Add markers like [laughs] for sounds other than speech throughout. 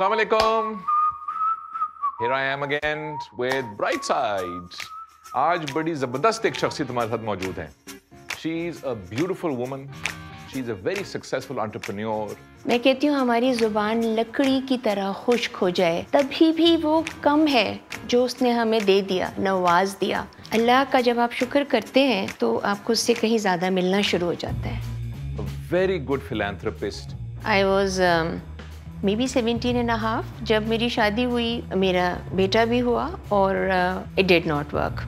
Assalamu alaikum. Here I am again with Bright Side. आज बड़ी ज़बरदस्त एक शख्सियत हमारे साथ मौजूद है She is a beautiful woman. She is a very successful entrepreneur. मैं कहती हूँ हमारी जुबान लकड़ी की तरह खुश्क हो जाए तभी भी वो कम है जो उसने हमें दे दिया नवाज दिया अल्लाह का जब आप शुक्र करते हैं तो आपको उससे कहीं ज़्यादा मिलना शुरू हो जाता है very good philanthropist I was maybe seventeen and half जब मेरी शादी हुई मेरा बेटा भी हुआ और इट डिड नॉट वर्क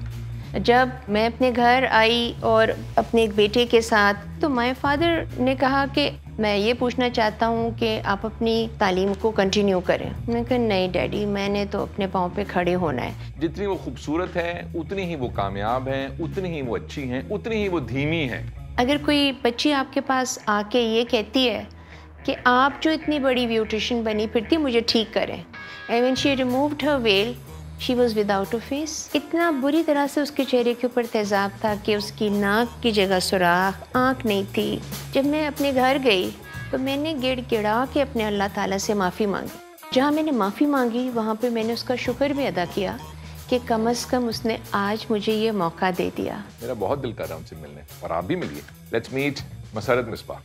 जब मैं अपने घर आई और अपने एक बेटे के साथ तो माय फादर ने कहा कि मैं ये पूछना चाहता हूँ कि आप अपनी तालीम को कंटिन्यू करें मैंने कहा नहीं डैडी मैंने तो अपने पाँव पे खड़े होना है जितनी वो खूबसूरत है उतनी ही वो कामयाब है उतनी ही वो अच्छी हैं उतनी ही वो धीमी है अगर कोई बच्ची आपके पास आके ये कहती है कि आप जो इतनी बड़ी ब्यूटिशन बनी फिरती मुझे ठीक करें and when she removed her veil she was without a face इतना बुरी तरह से उसके चेहरे के ऊपर तेज़ाब था कि उसकी नाक की जगह सुराख आँख नहीं थी जब मैं अपने घर गई तो मैंने गिड़ गिड़ा के अपने अल्लाह ताला से माफ़ी मांगी जहाँ मैंने माफ़ी मांगी वहाँ पे मैंने उसका शुक्र भी अदा किया कि कम अज़ कम उसने आज मुझे ये मौका दे दिया मेरा बहुत दिल कर रहा है उनसे मिलने और आप भी मिलिए लेट्स मीट मसरत मिसबा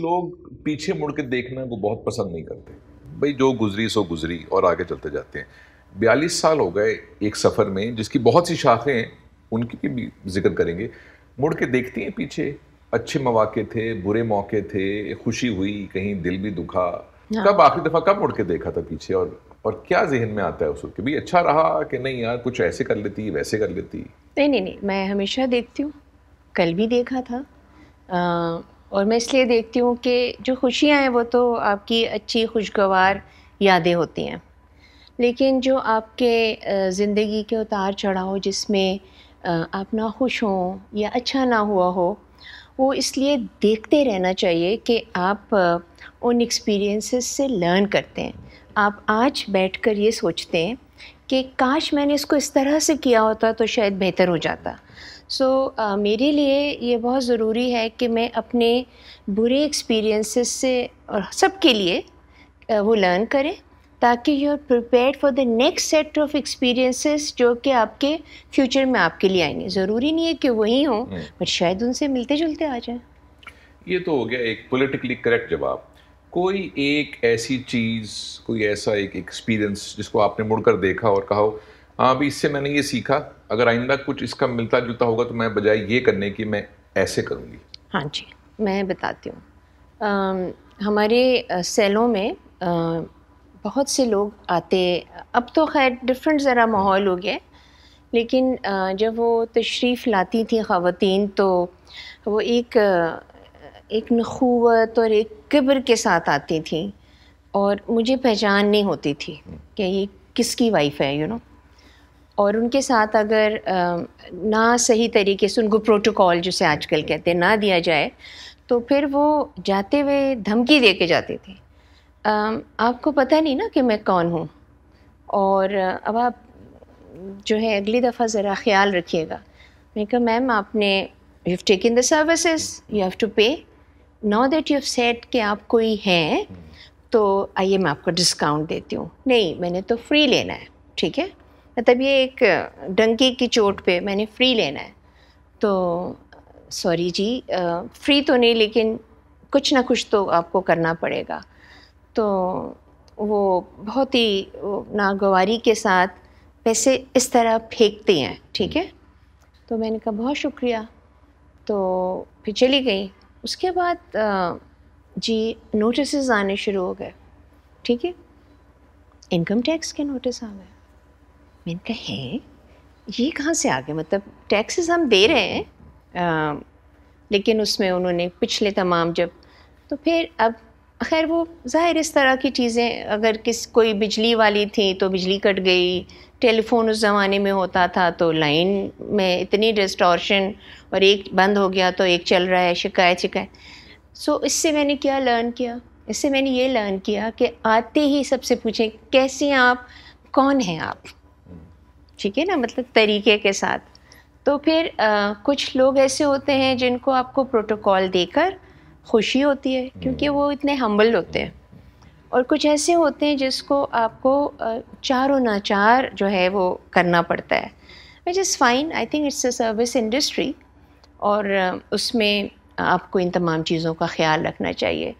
लोग पीछे मुड़ के देखना वो बहुत पसंद नहीं करते भाई जो गुजरी सो गुजरी और आगे चलते जाते हैं बयालीस साल हो गए एक सफ़र में जिसकी बहुत सी शाखें हैं उनकी भी जिक्र करेंगे मुड़ के देखती हैं पीछे अच्छे मौाक़े थे बुरे मौके थे खुशी हुई कहीं दिल भी दुखा हाँ। कब आखिरी दफ़ा कब मुड़ के देखा था पीछे और और क्या जहन में आता है उस वक्त भी अच्छा रहा कि नहीं यार कुछ ऐसे कर लेती वैसे कर लेती नहीं नहीं नहीं मैं हमेशा देखती हूँ कल भी देखा था आ, और मैं इसलिए देखती हूँ कि जो खुशियाँ हैं वो तो आपकी अच्छी खुशगवार यादें होती हैं लेकिन जो आपके ज़िंदगी के उतार चढ़ाव जिसमें आप ना खुश हों या अच्छा ना हुआ हो वो इसलिए देखते रहना चाहिए कि आप उन एक्सपीरियंसेस से लर्न करते हैं आप आज बैठकर ये सोचते हैं कि काश मैंने इसको इस तरह से किया होता तो शायद बेहतर हो जाता सो so, uh, मेरे लिए ये बहुत ज़रूरी है कि मैं अपने बुरे एक्सपीरियंसेस से और सबके लिए uh, वो लर्न करें ताकि you are prepare for the next set of experiences जो कि आपके फ्यूचर में आपके लिए आएंगे ज़रूरी नहीं है कि वही हों बट शायद उनसे मिलते जुलते आ जाए ये तो हो गया एक पोलिटिकली करेक्ट जवाब कोई एक ऐसी चीज़ कोई ऐसा एक एक्सपीरियंस जिसको आपने मुड़कर देखा और कहा हाँ अभी इससे मैंने ये सीखा अगर आइंदा कुछ इसका मिलता जुलता होगा तो मैं बजाय ये करने की मैं ऐसे करूँगी हाँ जी मैं बताती हूँ हमारे सेलों में आ, बहुत से लोग आते अब तो खैर डिफरेंट ज़रा माहौल हो गया लेकिन जब वो तशरीफ़ लाती थी ख़वातीन तो वो एक एक नखूवत और एक किब्र के साथ आती थी और मुझे पहचान नहीं होती थी हम्म। कि ये किसकी वाइफ है यू नो और उनके साथ अगर ना सही तरीके से उनको प्रोटोकॉल जिसे आजकल कहते हैं ना दिया जाए तो फिर वो जाते हुए धमकी दे के जाते थे आपको पता नहीं ना कि मैं कौन हूँ और अब आप जो है अगली दफ़ा ज़रा ख्याल रखिएगा मैंने कहा मैम आपने you have taken the services you have to pay now that you said कि आप कोई हैं तो आइए मैं आपको डिस्काउंट देती हूँ नहीं मैंने तो फ्री लेना है ठीक है मतलब ये एक डंकी की चोट पे मैंने फ्री लेना है तो सॉरी जी फ्री तो नहीं लेकिन कुछ ना कुछ तो आपको करना पड़ेगा तो वो बहुत ही नागवारी के साथ पैसे इस तरह फेंकते हैं ठीक है तो मैंने कहा बहुत शुक्रिया तो फिर चली गई उसके बाद जी नोटिस आने शुरू हो गए ठीक है इनकम टैक्स के नोटिस आ गए मैंने कहा है ये कहाँ से आ गए मतलब टैक्सेस हम दे रहे हैं आ, लेकिन उसमें उन्होंने पिछले तमाम जब तो फिर अब खैर वो ज़ाहिर इस तरह की चीज़ें अगर किस कोई बिजली वाली थी तो बिजली कट गई टेलीफोन उस ज़माने में होता था तो लाइन में इतनी डिस्टॉर्शन और एक बंद हो गया तो एक चल रहा है शिकायत शिकायत सो so, इससे मैंने क्या लर्न किया इससे मैंने ये लर्न किया कि आते ही सबसे पूछें कैसे हैं आप कौन हैं आप ठीक है ना मतलब तरीके के साथ तो फिर आ, कुछ लोग ऐसे होते हैं जिनको आपको प्रोटोकॉल देकर खुशी होती है क्योंकि हम्म। वो इतने हम्बल होते हैं और कुछ ऐसे होते हैं जिसको आपको चारों नाचार जो है वो करना पड़ता है which is fine I think it's a service industry और उसमें आपको इन तमाम चीज़ों का ख्याल रखना चाहिए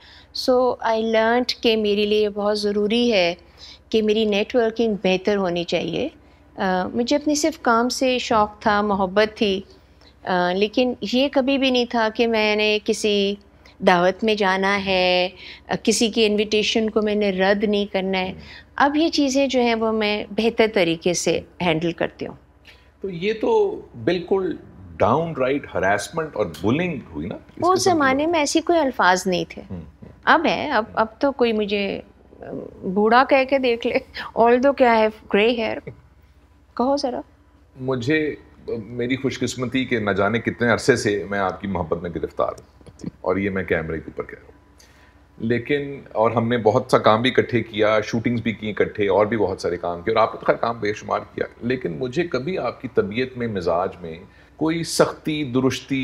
सो आई लर्न के मेरे लिए बहुत ज़रूरी है कि मेरी नेटवर्किंग बेहतर होनी चाहिए uh, मुझे अपने सिर्फ काम से शौक़ था मोहब्बत थी uh, लेकिन ये कभी भी नहीं था कि मैंने किसी दावत में जाना है किसी की इनविटेशन को मैंने रद्द नहीं करना है अब ये चीज़ें जो हैं वो मैं बेहतर तरीके से हैंडल करती हूँ तो ये तो बिल्कुल डाउन राइट हरासमेंट और बुलिंग हुई ना उस ज़माने में ऐसी कोई अल्फाज नहीं थे हम्म, हम्म। अब है अब अब तो कोई मुझे बूढ़ा कह के देख ले ऑल दो क्या है ग्रे हेयर कहो ज़रा मुझे मेरी खुशकिस्मती के न जाने कितने अरसे से मैं आपकी मोहब्बत में गिरफ्तार हूँ और ये मैं कैमरे के ऊपर कह रहा हूँ लेकिन और हमने बहुत सा काम भी इकट्ठे किया शूटिंग्स भी की इकट्ठे और भी बहुत सारे काम किए और आपने तो खैर काम बेशुमार किया लेकिन मुझे कभी आपकी तबीयत में मिजाज में कोई सख्ती दुरुस्ती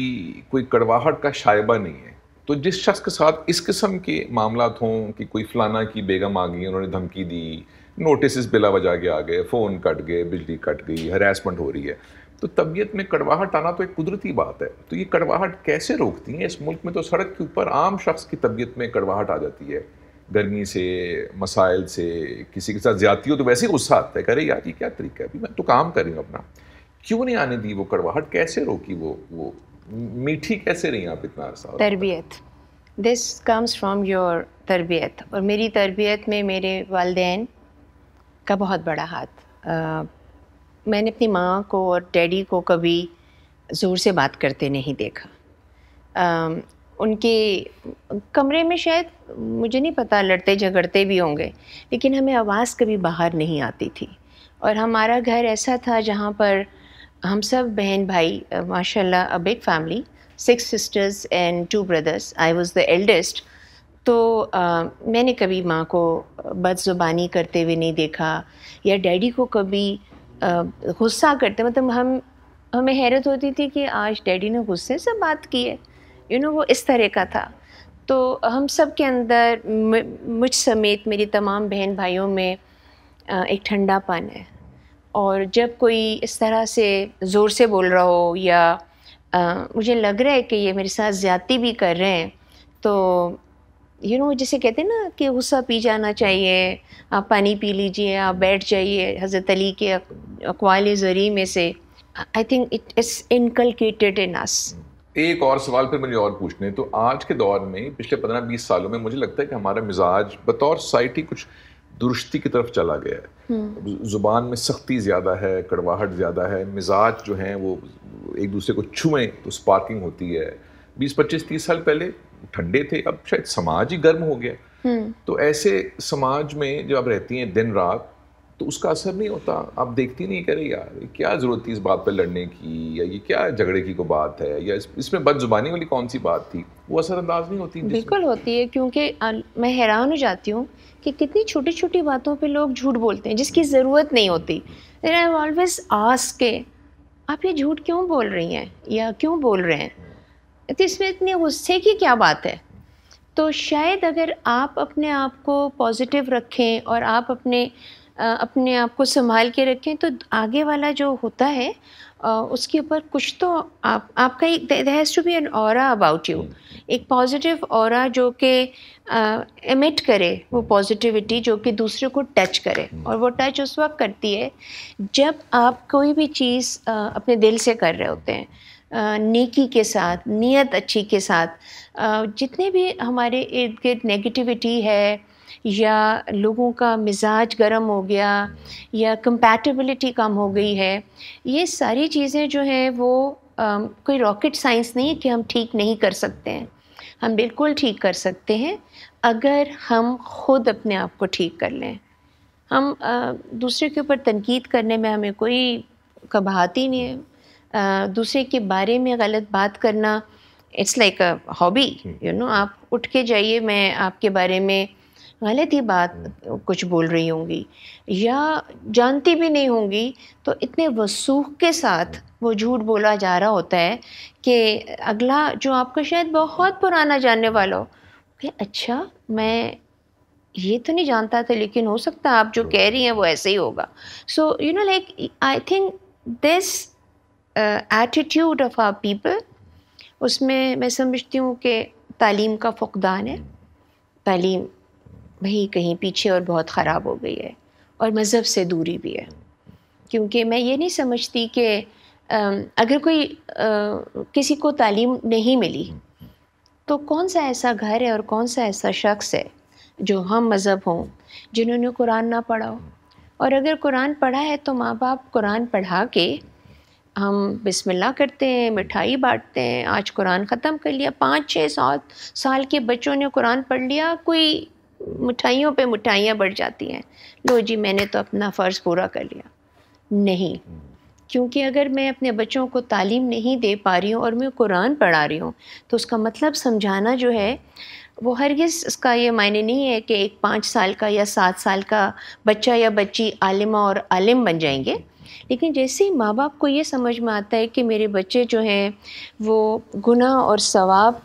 कोई कड़वाहट का शायबा नहीं है तो जिस शख्स के साथ इस किस्म के मामला हों कि कोई फलाना की बेगम आ गई उन्होंने धमकी दी नोटिस बिला वजह के आ गए फ़ोन कट गए बिजली कट गई हरासमेंट हो रही है तो तबीयत में कड़वाहट आना तो एक कुदरती बात है तो ये कड़वाहट कैसे रोकती हैं इस मुल्क में तो सड़क के ऊपर आम शख्स की तबीयत में कड़वाहट आ जाती है गर्मी से मसाइल से किसी के साथ ज़्यादती हो तो वैसे ही गुस्सा आता है करे यार ये क्या तरीका है अभी मैं तो काम कर रही हूँ अपना क्यों नहीं आने दी वो कड़वाहट कैसे रोकी वो वो मीठी कैसे रही आप इतना अरसा तरबियत दिस कम्स फ्राम योर तरबियत और मेरी तरबियत में मेरे वालदेन का बहुत बड़ा हाथ मैंने अपनी माँ को और डैडी को कभी ज़ोर से बात करते नहीं देखा आ, उनके कमरे में शायद मुझे नहीं पता लड़ते झगड़ते भी होंगे लेकिन हमें आवाज़ कभी बाहर नहीं आती थी और हमारा घर ऐसा था जहाँ पर हम सब बहन भाई माशाल्लाह तो, a big family six sisters and two brothers I was the eldest तो आ, मैंने कभी माँ को बदजुबानी करते हुए नहीं देखा या डैडी को कभी गुस्सा करते मतलब हम हमें हैरत होती थी कि आज डैडी ने गुस्से से बात की है यू नो वो इस तरह का था तो हम सब के अंदर मुझ समेत मेरी तमाम बहन भाइयों में एक ठंडापन है और जब कोई इस तरह से ज़ोर से बोल रहा हो या आ, मुझे लग रहा है कि ये मेरे साथ ज़्यादती भी कर रहे हैं तो यू नो जिसे कहते हैं ना कि गुस्सा पी जाना चाहिए आप पानी पी लीजिए आप बैठ जाइए हज़रत अली के अकवाल जरिए में से I think it is inculcated in us एक और सवाल फिर मुझे और पूछने तो आज के दौर में पिछले पंद्रह बीस सालों में मुझे लगता है कि हमारा मिजाज बतौर सोसाइटी कुछ दुरुस्ती की तरफ चला गया है हम्म। ज़ुबान में सख्ती ज़्यादा है कड़वाहट ज़्यादा है मिजाज जो है वो एक दूसरे को छुएं तो स्पार्किंग होती है बीस पच्चीस तीस साल पहले ठंडे थे अब शायद समाज ही गर्म हो गया हम्म। तो ऐसे समाज में जब आप रहती हैं दिन रात तो उसका असर नहीं होता आप देखती नहीं करें यार क्या ज़रूरत थी इस बात पर लड़ने की या ये क्या झगड़े की को बात है या इस, इसमें बदजुबानी वाली कौन सी बात थी वो असरअंदाज नहीं होती बिल्कुल होती है क्योंकि मैं हैरान हो जाती हूँ कि कितनी छोटी छोटी बातों पर लोग झूठ बोलते हैं जिसकी ज़रूरत नहीं होती आई ऑलवेज आस्क के आप ये झूठ क्यों बोल रही हैं या क्यों बोल रहे हैं तो इसमें इतने गुस्से की क्या बात है तो शायद अगर आप अपने आप को पॉजिटिव रखें और आप अपने अपने आप को संभाल के रखें तो आगे वाला जो होता है उसके ऊपर कुछ तो आप आपका एक has to be an aura about you एक पॉजिटिव और जो कि एमिट करे वो पॉजिटिविटी जो कि दूसरे को टच करे हम्म। और वो टच उस वक्त करती है जब आप कोई भी चीज़ अपने दिल से कर रहे होते हैं नेकी के साथ नीयत अच्छी के साथ जितने भी हमारे इर्द गिर्द नेगेटिविटी है या लोगों का मिजाज गर्म हो गया या कंपैटिबिलिटी कम हो गई है ये सारी चीज़ें जो हैं वो आ, कोई रॉकेट साइंस नहीं है कि हम ठीक नहीं कर सकते हैं हम बिल्कुल ठीक कर सकते हैं अगर हम खुद अपने आप को ठीक कर लें हम आ, दूसरे के ऊपर तनकीद करने में हमें कोई कबाहती नहीं है दूसरे के बारे में गलत बात करना it's like a hobby you know आप उठ के जाइए मैं आपके बारे में गलत ही बात हम्म। कुछ बोल रही होंगी या जानती भी नहीं होंगी तो इतने वसूख के साथ हम्म। वो झूठ बोला जा रहा होता है कि अगला जो आपका शायद बहुत पुराना जानने वाला हो कि अच्छा मैं ये तो नहीं जानता था लेकिन हो सकता आप जो कह रही हैं वो ऐसे ही होगा so you know like I think this attitude of our people उसमें मैं समझती हूँ कि तालीम का फुकदान है तालीम वही कहीं पीछे और बहुत ख़राब हो गई है और मज़हब से दूरी भी है क्योंकि मैं ये नहीं समझती कि अगर कोई आ, किसी को तालीम नहीं मिली तो कौन सा ऐसा घर है और कौन सा ऐसा शख्स है जो हम मज़हब हों जिन्होंने कुरान ना पढ़ा हो और अगर कुरान पढ़ा है तो माँ बाप कुरान पढ़ा के हम बिस्मिल्लाह करते हैं मिठाई बांटते हैं आज कुरान ख़त्म कर लिया पाँच छः सात साल के बच्चों ने कुरान पढ़ लिया कोई मिठाइयों पे मिठाइयाँ बढ़ जाती हैं लो जी मैंने तो अपना फ़र्ज़ पूरा कर लिया नहीं क्योंकि अगर मैं अपने बच्चों को तालीम नहीं दे पा रही हूँ और मैं कुरान पढ़ा रही हूँ तो उसका मतलब समझाना जो है वो हरगिज़ इसका ये मायने नहीं है कि एक पाँच साल का या सात साल का बच्चा या बच्ची आलिमा और आलिम बन जाएंगे लेकिन जैसे ही माँ बाप को ये समझ में आता है कि मेरे बच्चे जो हैं वो गुनाह और सवाब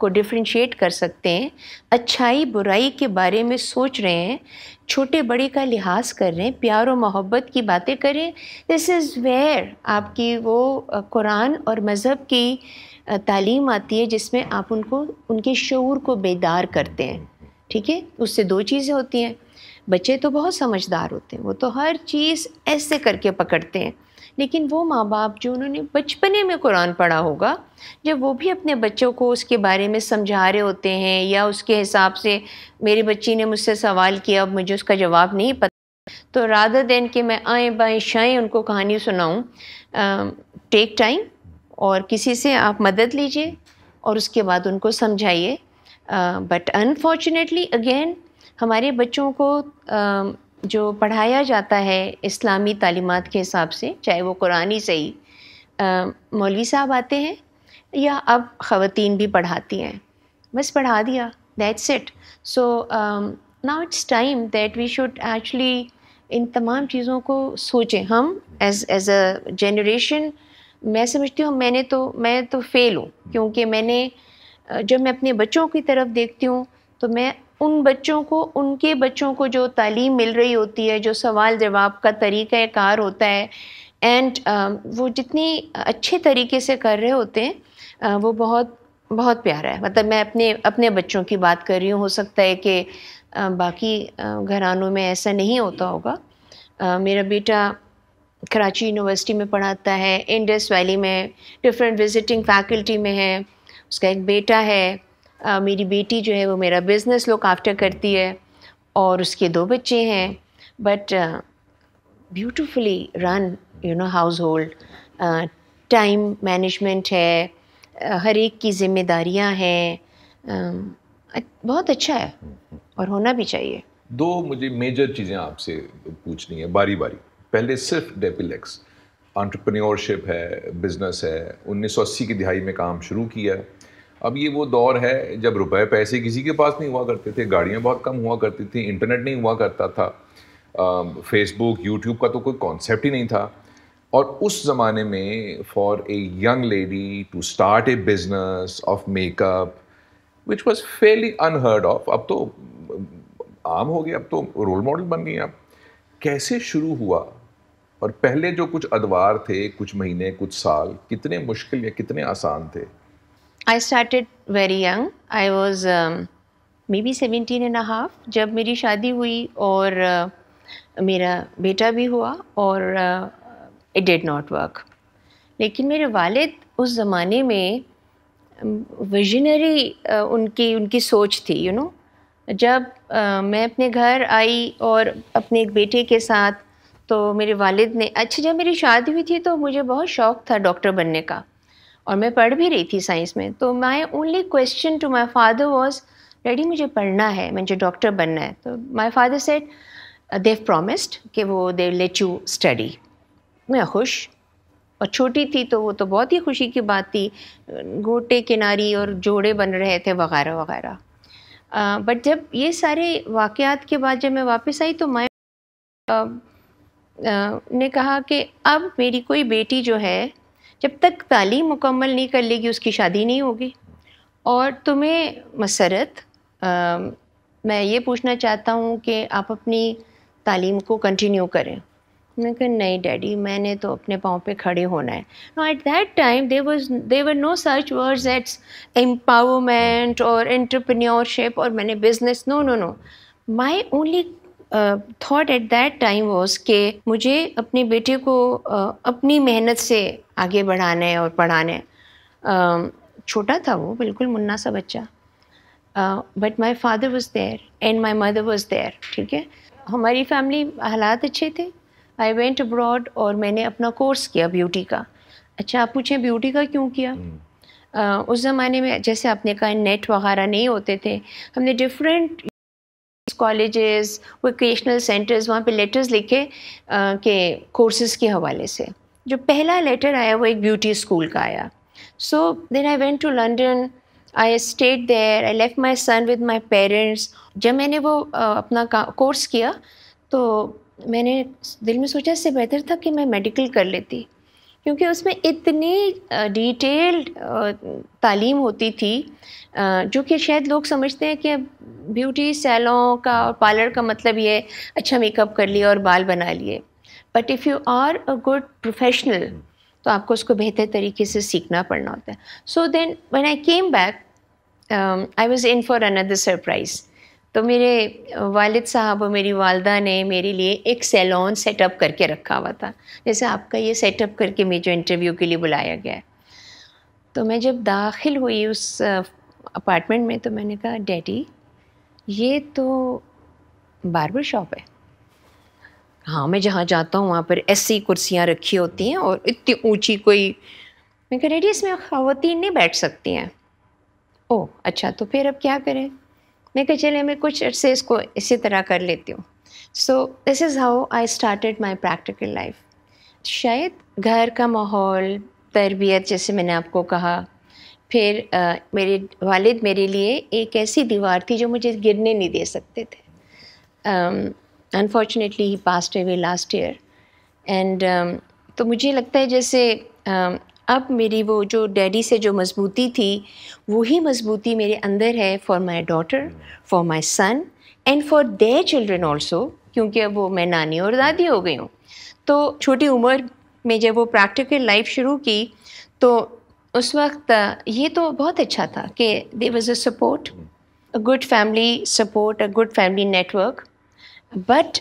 को डिफ्रेंशिएट कर सकते हैं अच्छाई बुराई के बारे में सोच रहे हैं छोटे बड़े का लिहाज कर रहे हैं प्यार और मोहब्बत की बातें करें दिस इज़ वेयर आपकी वो कुरान और मज़हब की तालीम आती है जिसमें आप उनको उनके शूर को बेदार करते हैं ठीक है उससे दो चीज़ें होती हैं बच्चे तो बहुत समझदार होते हैं वो तो हर चीज़ ऐसे करके पकड़ते हैं लेकिन वो माँ बाप जो उन्होंने बचपने में कुरान पढ़ा होगा जब वो भी अपने बच्चों को उसके बारे में समझा रहे होते हैं या उसके हिसाब से मेरी बच्ची ने मुझसे सवाल किया अब मुझे उसका जवाब नहीं पता तो राधा देन कि मैं आए बाएँ शाएँ उनको कहानी सुनाऊँ टेक टाइम और किसी से आप मदद लीजिए और उसके बाद उनको समझाइए बट अनफॉर्चुनेटली अगेन हमारे बच्चों को जो पढ़ाया जाता है इस्लामी तालीमत के हिसाब से चाहे वो कुरानी सही मौलवी साहब आते हैं या अब ख़वान भी पढ़ाती हैं बस पढ़ा दिया that's it so now it's time that we should actually इन तमाम चीज़ों को सोचें हम एज एज अ जनरेशन मैं समझती हूँ मैंने तो मैं तो फ़ेल हूँ क्योंकि मैंने जब मैं अपने बच्चों की तरफ देखती हूँ तो मैं उन बच्चों को उनके बच्चों को जो तालीम मिल रही होती है जो सवाल जवाब का तरीक़ा कार होता है एंड um, वो जितनी अच्छे तरीके से कर रहे होते हैं uh, वो बहुत बहुत प्यारा है मतलब मैं अपने अपने बच्चों की बात कर रही हूँ हो सकता है कि uh, बाकी uh, घरानों में ऐसा नहीं होता होगा मेरा बेटा कराची यूनिवर्सिटी में पढ़ाता है इंडस वैली में डिफरेंट विजिटिंग फैकल्टी में है उसका एक बेटा है आ, मेरी बेटी जो है वो मेरा बिज़नेस लुक आफ्टर करती है और उसके दो बच्चे हैं but beautifully run you know household time management है uh, हर एक की जिम्मेदारियाँ हैं uh, बहुत अच्छा है और होना भी चाहिए दो मुझे मेजर चीज़ें आपसे पूछनी है बारी बारी पहले सिर्फ डेपिलेक्स आंट्रप्रन्योरशिप है बिज़नेस है 1980 की दिहाई में काम शुरू किया अब ये वो दौर है जब रुपए पैसे किसी के पास नहीं हुआ करते थे गाड़ियाँ बहुत कम हुआ करती थी इंटरनेट नहीं हुआ करता था फेसबुक यूट्यूब का तो कोई कॉन्सेप्ट ही नहीं था और उस ज़माने में for a young lady to start a business of makeup which was fairly unheard of अब तो आम हो गया अब तो रोल मॉडल बन गई आप कैसे शुरू हुआ और पहले जो कुछ अदवार थे कुछ महीने कुछ साल कितने मुश्किल या कितने आसान थे I started very young I was maybe seventeen and half जब मेरी शादी हुई और uh, मेरा बेटा भी हुआ और इट डिड नॉट वर्क लेकिन मेरे वालिद उस ज़माने में विजनरी um, uh, उनकी उनकी सोच थी यू you नो know? जब uh, मैं अपने घर आई और अपने एक बेटे के साथ तो मेरे वालिद ने अच्छा जब मेरी शादी हुई थी तो मुझे बहुत शौक़ था डॉक्टर बनने का और मैं पढ़ भी रही थी साइंस में तो my only question to my father was daddy मुझे पढ़ना है मुझे डॉक्टर बनना है तो my father said they've promised कि वो देव लेट यू स्टडी मैं खुश और छोटी थी तो वो तो बहुत ही खुशी की बात थी गोटे किनारी और जोड़े बन रहे थे वगैरह वगैरह बट जब ये सारे वाक़ात के बाद जब मैं वापस आई तो माए ने कहा कि अब मेरी कोई बेटी जो है जब तक तालीम मुकम्मल नहीं कर लेगी उसकी शादी नहीं होगी और तुम्हें मसरत मैं ये पूछना चाहता हूँ कि आप अपनी तालीम को कंटिन्यू करें मैंने कहा नहीं डैडी मैंने तो अपने पाँव पे खड़े होना है no at that time there was there were no सर्च वर्ड्स एट्स एम्पावरमेंट और एंटरप्रेन्योरशिप और मैंने business no no no my only thought at that time was के मुझे अपने बेटे को uh, अपनी मेहनत से आगे बढ़ाना है और पढ़ाना है uh, छोटा था वो बिल्कुल मुन्ना सा बच्चा but my father was there and my mother was there ठीक है हमारी फैमिली हालात अच्छे थे आई वेंट अब्रॉड और मैंने अपना कोर्स किया ब्यूटी का अच्छा आप पूछें ब्यूटी का क्यों किया uh, उस ज़माने में जैसे आपने कहा नेट वगैरह नहीं होते थे हमने डिफरेंट कॉलेजेस वोकेशनल सेंटर्स वहाँ पे लेटर्स लिखे के कोर्सेज़ के हवाले से जो पहला लेटर आया वो एक ब्यूटी स्कूल का आया so then I went to London I stayed there I left my son with my parents जब मैंने वो अपना कोर्स किया तो मैंने दिल में सोचा इससे बेहतर था कि मैं मेडिकल कर लेती क्योंकि उसमें इतनी डिटेल्ड तालीम होती थी जो कि शायद लोग समझते हैं कि ब्यूटी सैलों का और पार्लर का मतलब ये अच्छा मेकअप कर लिए और बाल बना लिए but if you are a good professional तो आपको उसको बेहतर तरीके से सीखना पड़ना होता है so then when I came back I was in for another surprise तो मेरे वालिद साहब और मेरी वालदा ने मेरे लिए एक सैलॉन सेटअप करके रखा हुआ था जैसे आपका ये सेटअप करके मुझे इंटरव्यू के लिए बुलाया गया है तो मैं जब दाखिल हुई उस अपार्टमेंट में तो मैंने कहा डैडी ये तो बारबर शॉप है हाँ मैं जहाँ जाता हूँ वहाँ पर ऐसी कुर्सियाँ रखी होती हैं और इतनी ऊंची कोई मैं कह डैडी इसमें ख़वातीन नहीं बैठ सकती हैं ओह अच्छा तो फिर अब क्या करें मैं कहा चले मैं कुछ अर्से इसको इसी तरह कर लेती हूँ so this is how I started my practical life शायद घर का माहौल तरबियत जैसे मैंने आपको कहा फिर आ, मेरे वालिद मेरे लिए एक ऐसी दीवार थी जो मुझे गिरने नहीं दे सकते थे unfortunately he passed away last year and तो मुझे लगता है जैसे अब मेरी वो जो डैडी से जो मजबूती थी वही मजबूती मेरे अंदर है for my daughter for my son and for the children also क्योंकि अब वो मैं नानी और दादी हो गई हूँ तो छोटी उम्र में जब वो प्रैक्टिकल लाइफ शुरू की तो उस वक्त ये तो बहुत अच्छा था कि there was a support a good family support a good family network but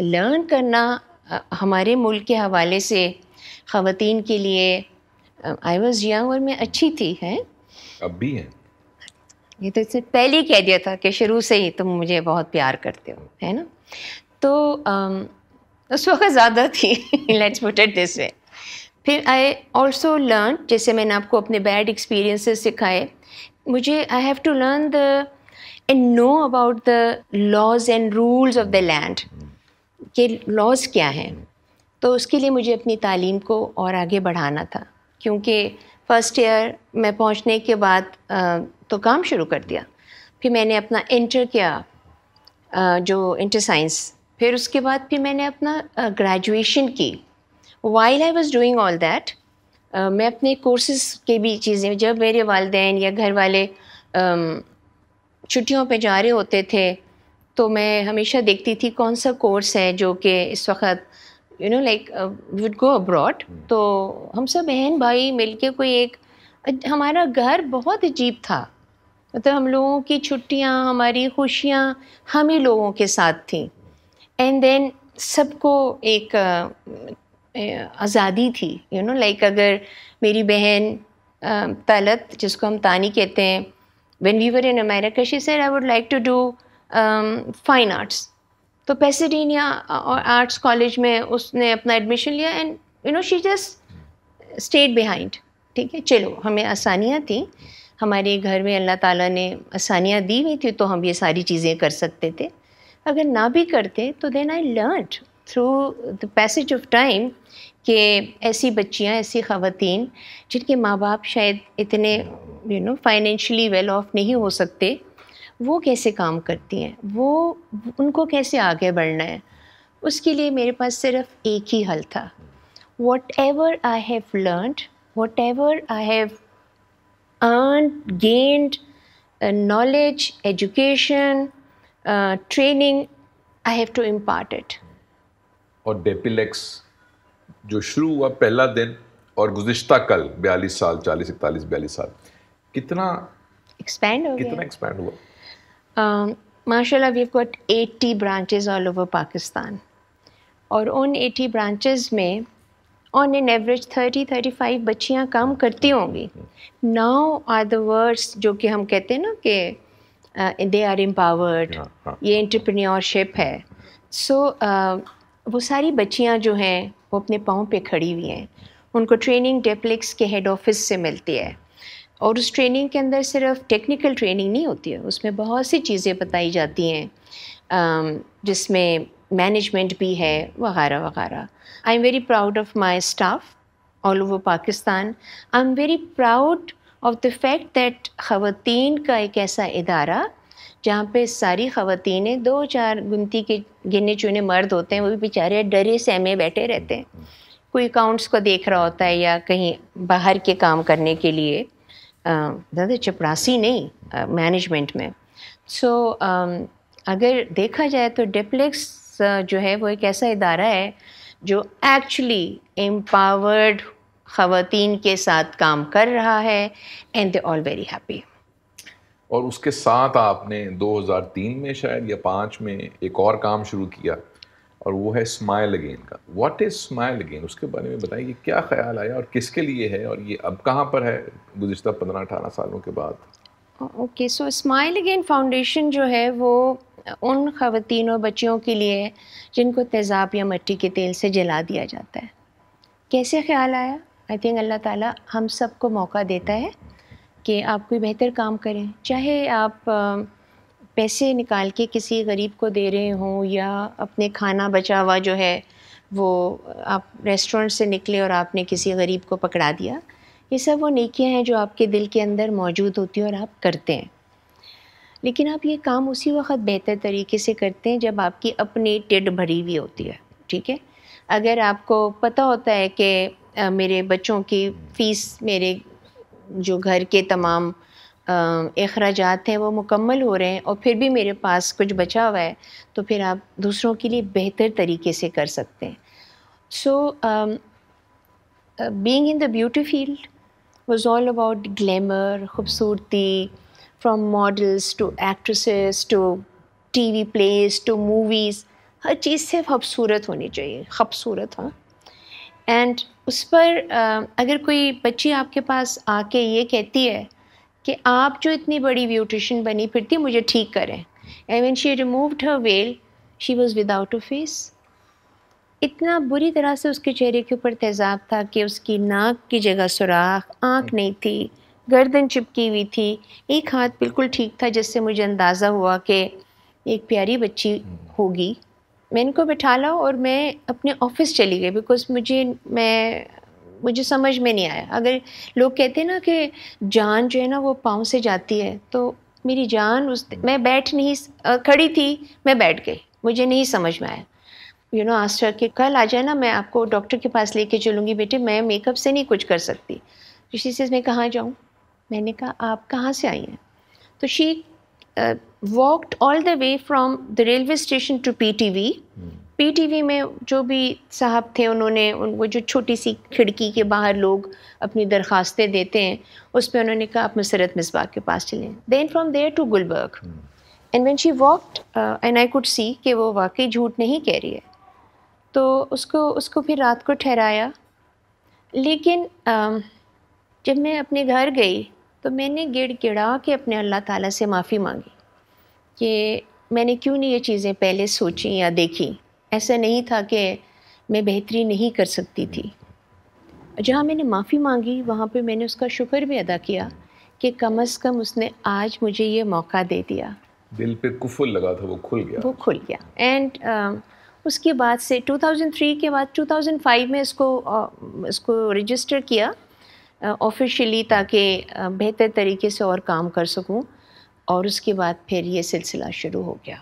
learn करना uh, हमारे मुल्क के हवाले से खातन के लिए आई वॉज यंग और मैं अच्छी थी है अब भी है ये तो इसने पहले ही कह दिया था कि शुरू से ही तुम मुझे बहुत प्यार करते हो है ना तो um, उस वक्त ज़्यादा थी let's put it this way फिर आई ऑल्सो लर्न जैसे मैंने आपको अपने बैड एक्सपीरियंसेस सिखाए मुझे I have to learn the and know about the laws and rules of the land के लॉज क्या हैं तो उसके लिए मुझे अपनी तालीम को और आगे बढ़ाना था क्योंकि फ़र्स्ट ईयर में पहुंचने के बाद तो काम शुरू कर दिया फिर मैंने अपना इंटर किया जो इंटर साइंस फिर उसके बाद फिर मैंने अपना ग्रेजुएशन की while I was doing all that मैं अपने कोर्सेज़ के भी चीज़ें जब मेरे वालदे या घर वाले छुट्टियों पे जा रहे होते थे तो मैं हमेशा देखती थी कौन सा कोर्स है जो कि इस वक्त you know like would go abroad तो हम सब बहन भाई मिलके कोई एक हमारा घर बहुत अजीब था मतलब हम लोगों की छुट्टियाँ हमारी खुशियाँ हम ही लोगों के साथ थी एंड देन सबको एक आज़ादी थी यू नो लाइक अगर मेरी बहन तलत जिसको हम तानी कहते हैं when we were in America she sir I would like to do fine arts तो पेसिडीनिया और आर्ट्स कॉलेज में उसने अपना एडमिशन लिया and you know she just stayed behind ठीक है चलो हमें आसानियाँ थी हमारे घर में अल्लाह ताला ने आसानियाँ दी हुई थी तो हम ये सारी चीज़ें कर सकते थे अगर ना भी करते तो then I learn through the passage of time कि ऐसी बच्चियाँ ऐसी खातन जिनके माँ बाप शायद इतने you know financially well off नहीं हो सकते वो कैसे काम करती हैं वो उनको कैसे आगे बढ़ना है उसके लिए मेरे पास सिर्फ एक ही हल था whatever I have learn whatever I have earn gained knowledge education training I have to impart it और डेपिलेक्स जो शुरू हुआ पहला दिन और गुजशत कल बयालीस साल चालीस इकतालीस बयालीस साल कितना एक्सपैंड हो कितना एक्सपैंड हुआ माशा we got eighty 80 all over Pakistan और उन 80 ब्रांचेस में ऑन एन एवरेज 30 35 बच्चियां काम करती होंगी नाउ आर द वर्ड्स जो कि हम कहते हैं ना कि दे आर एम्पावर्ड ये इंटरप्रेन्योरशिप है सो so, uh, वो सारी बच्चियां जो हैं वो अपने पाँव पे खड़ी हुई हैं उनको ट्रेनिंग डेप्लिक्स के हेड ऑफिस से मिलती है और उस ट्रेनिंग के अंदर सिर्फ टेक्निकल ट्रेनिंग नहीं होती है उसमें बहुत सी चीज़ें बताई जाती हैं जिसमें मैनेजमेंट भी है वगैरह वगैरह I am very proud of my staff all over Pakistan I am very proud of the fact that ख़वान का एक ऐसा इदारा जहाँ पे सारी ख़वान दो चार गुनती के गिने चुने मर्द होते हैं वो भी बेचारे डरे सहमे बैठे रहते हैं हम्म। कोई अकाउंट्स को देख रहा होता है या कहीं बाहर के काम करने के लिए दादा चपरासी नहीं मैनेजमेंट में सो so, अगर देखा जाए तो डिप्लेक्स जो है वो एक ऐसा इदारा है जो एक्चुअली एम्पावर्ड खातन के साथ काम कर रहा है and they all very happy और उसके साथ आपने 2003 में शायद या पाँच में एक और काम शुरू किया और वो है स्माइल अगेन का व्हाट इज़ स्माइल अगेन उसके बारे में बताइए क्या ख्याल आया और किसके लिए है और ये अब कहाँ पर है गुजशत पंद्रह अठारह सालों के बाद okay so smile again foundation जो है वो उन ख़वान और बच्चियों के लिए है जिनको तेज़ाब या मट्टी के तेल से जला दिया जाता है कैसे ख्याल आया आई थिंक अल्लाह ताला हम सबको मौका देता है हम्म। कि आप कोई बेहतर काम करें चाहे आप पैसे निकाल के किसी गरीब को दे रहे हों या अपने खाना बचा हुआ जो है वो आप रेस्टोरेंट से निकले और आपने किसी गरीब को पकड़ा दिया ये सब वो नेकियां हैं जो आपके दिल के अंदर मौजूद होती हैं और आप करते हैं लेकिन आप ये काम उसी वक्त बेहतर तरीके से करते हैं जब आपकी अपनी टिड भरी हुई होती है ठीक है अगर आपको पता होता है कि मेरे बच्चों की फ़ीस मेरे जो घर के तमाम अखराजात हैं वो मुकम्मल हो रहे हैं और फिर भी मेरे पास कुछ बचा हुआ है तो फिर आप दूसरों के लिए बेहतर तरीके से कर सकते हैं so being in the beauty field was all about glamour खूबसूरती from models to actresses to T V plays to movies हर चीज़ से खूबसूरत होनी चाहिए खूबसूरत हाँ एंड उस पर uh, अगर कोई बच्ची आपके पास आके ये कहती है कि आप जो इतनी बड़ी ब्यूटिशन बनी फिरती मुझे ठीक करें and when she removed her veil she was without a face इतना बुरी तरह से उसके चेहरे के ऊपर तेज़ाब था कि उसकी नाक की जगह सुराख आँख हम्म। नहीं थी गर्दन चिपकी हुई थी एक हाथ बिल्कुल ठीक था जिससे मुझे अंदाज़ा हुआ कि एक प्यारी बच्ची हम्म। होगी मैंने को बिठा ला और मैं अपने ऑफिस चली गई बिकॉज मुझे मैं मुझे समझ में नहीं आया अगर लोग कहते हैं ना कि जान जो है ना वो पाँव से जाती है तो मेरी जान उस मैं बैठ नहीं खड़ी थी मैं बैठ गई मुझे नहीं समझ में आया यू नो आस्टर के कल आ जाए ना मैं आपको डॉक्टर के पास लेके चलूँगी बेटे मैं मेकअप से नहीं कुछ कर सकती इसी तो से मैं कहाँ जाऊँ मैंने कहा आप कहाँ से आई हैं तो she walked all the way from the railway station to P T V PTV में जो भी साहब थे उन्होंने उनको जो छोटी सी खिड़की के बाहर लोग अपनी दरख्वास्तें देते हैं उस पर उन्होंने कहा आप मसरत मिसबाग के पास चलें then from there to Gulberg and when she walked and I could see कि वो वाकई झूठ नहीं कह रही है तो उसको उसको फिर रात को ठहराया लेकिन uh, जब मैं अपने घर गई तो मैंने गिड़ गिड़ा के अपने अल्लाह ताला से माफ़ी मांगी कि मैंने क्यों नहीं ये चीज़ें पहले सोची या देखी ऐसा नहीं था कि मैं बेहतरी नहीं कर सकती थी जहाँ मैंने माफ़ी मांगी वहाँ पे मैंने उसका शुक्र भी अदा किया कि कम अज़ कम उसने आज मुझे ये मौका दे दिया दिल पे कुफुल लगा था वो खुल गया वो खुल गया एंड uh, उसके बाद से 2003 के बाद 2005 में इसको uh, इसको रजिस्टर किया ऑफिशियली uh, ताकि बेहतर तरीके से और काम कर सकूं और उसके बाद फिर ये सिलसिला शुरू हो गया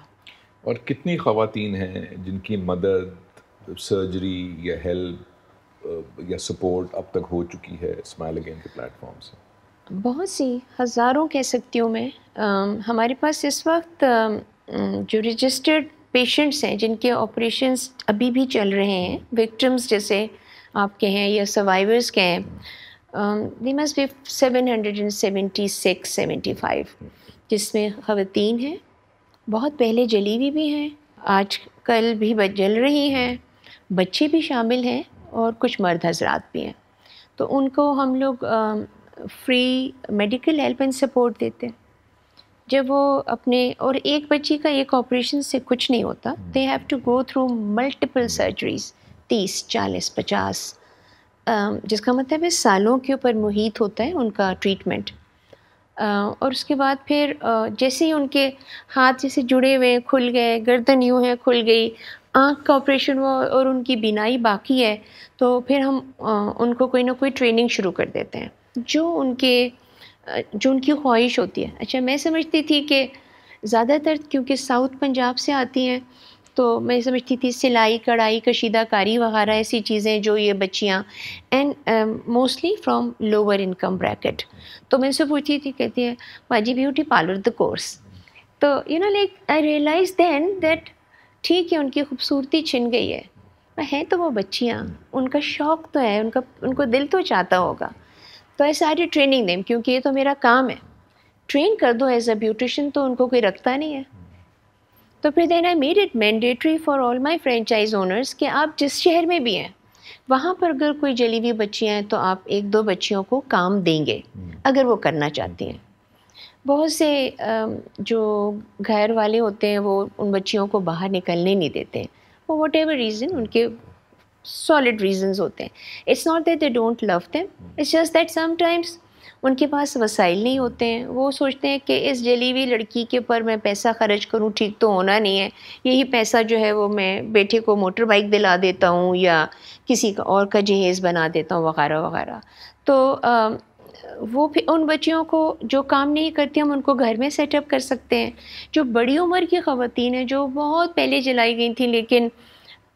और कितनी खातन हैं जिनकी मदद सर्जरी या हेल्प या सपोर्ट अब तक हो चुकी है स्माइल अगेन के प्लेटफॉर्म से बहुत सी हज़ारों कह सकती हूँ मैं आ, हमारे पास इस वक्त जो रजिस्टर्ड पेशेंट्स हैं जिनके ऑपरेशंस अभी भी चल रहे हैं विक्टिम्स जैसे आपके हैं या सर्वाइवर्स के हैं they must be seven hundred and seventy six seventy five जिसमें ख़वान हैं बहुत पहले जली हुई भी हैं आज कल भी जल रही हैं बच्चे भी शामिल हैं और कुछ मर्द हजरात भी हैं तो उनको हम लोग free medical help and support देते हैं जब वो अपने और एक बच्ची का एक ऑपरेशन से कुछ नहीं होता they have to go through multiple surgeries तीस चालीस पचास जिसका मतलब है सालों के ऊपर मुहित होता है उनका ट्रीटमेंट और उसके बाद फिर जैसे ही उनके हाथ जैसे जुड़े हुए हैं खुल गए गर्दन यूँ है खुल गई आँख का ऑपरेशन हुआ और उनकी बिनाई बाकी है तो फिर हम उनको कोई ना कोई ट्रेनिंग शुरू कर देते हैं जो उनके जो उनकी ख्वाहिश होती है अच्छा मैं समझती थी कि ज़्यादातर क्योंकि साउथ पंजाब से आती हैं तो मैं समझती थी सिलाई कढ़ाई कशीदाकारी वगैरह ऐसी चीज़ें जो ये बच्चियाँ and mostly from lower income bracket तो मैं उनसे पूछती थी कहती है भाजी ब्यूटी पार्लर द कोर्स तो you know like I realise then that ठीक है उनकी खूबसूरती छिन गई है हैं तो वो बच्चियाँ उनका शौक़ तो है उनका उनको दिल तो चाहता होगा तो आई सारी ट्रेनिंग दें क्योंकि ये तो मेरा काम है ट्रेन कर दो एज अ ब्यूटिशन तो उनको कोई रखता नहीं है तो फिर then I made it mandatory for all my franchise owners कि आप जिस शहर में भी हैं वहाँ पर अगर कोई जली हुई बच्चियाँ हैं तो आप एक दो बच्चियों को काम देंगे हम्म। अगर वो करना चाहती हैं बहुत से जो घर वाले होते हैं वो उन बच्चियों को बाहर निकलने नहीं देते हैं वो वट एवर रीज़न उनके सॉलिड रीजंस होते हैं it's not that they don't love them it's just that sometimes उनके पास वसाइल नहीं होते हैं वो सोचते हैं कि इस जली हुई लड़की के ऊपर मैं पैसा खर्च करूँ ठीक तो होना नहीं है यही पैसा जो है वो मैं बेटे को मोटर बाइक दिला देता हूँ या किसी का और का जहेज़ बना देता हूँ वगैरह वगैरह तो आ, वो फिर उन बच्चियों को जो काम नहीं करती हम उनको घर में सेटअप कर सकते हैं जो बड़ी उम्र की ख़वान हैं जो बहुत पहले जलाई गई थी लेकिन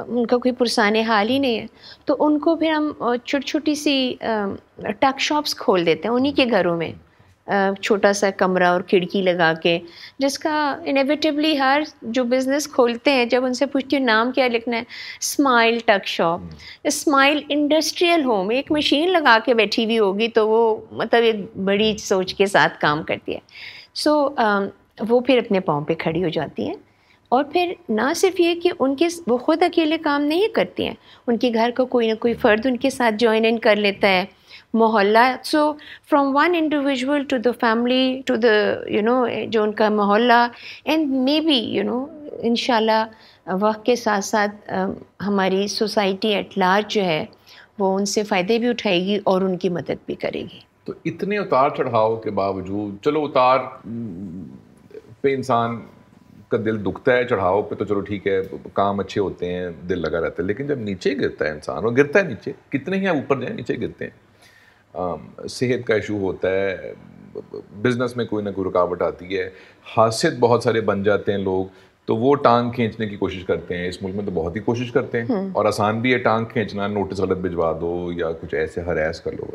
उनका कोई पुरसान हाल ही हम्म। नहीं है तो उनको फिर हम छोटी छोटी सी टक शॉप्स खोल देते हैं उन्हीं के घरों में छोटा सा कमरा और खिड़की लगा के जिसका इनविटिवली हर जो बिज़नेस खोलते हैं जब उनसे पूछती हूँ नाम क्या लिखना है smile tuck shop smile industrial home एक मशीन लगा के बैठी हुई होगी तो वो मतलब एक बड़ी सोच के साथ काम करती है सो so, वो फिर अपने पाँव पे खड़ी हो जाती हैं और फिर ना सिर्फ ये कि उनके वो खुद अकेले काम नहीं करती हैं उनके घर का को कोई ना कोई फ़र्द उनके साथ जॉइन इन कर लेता है मोहल्ला so from one individual to the family to the you know जो उनका मोहल्ला and maybe you know in वक्त के साथ साथ हमारी सोसाइटी एट लार्ज जो है वो उनसे फ़ायदे भी उठाएगी और उनकी मदद भी करेगी तो इतने उतार चढ़ाव के बावजूद चलो उतार पे इंसान का दिल दुखता है चढ़ाव पे तो चलो ठीक है काम अच्छे होते हैं दिल लगा रहता है लेकिन जब नीचे गिरता है इंसान और गिरता है नीचे कितने ही आप ऊपर जाए नीचे गिरते हैं सेहत का इशू होता है बिजनेस में कोई ना कोई रुकावट आती है हासिल बहुत सारे बन जाते हैं लोग तो वो टांग खींचने की कोशिश करते हैं इस मुल्क में तो बहुत ही कोशिश करते हैं हम्म। और आसान भी है टांग खींचना नोटिस गलत भिजवा दो या कुछ ऐसे हरास कर लो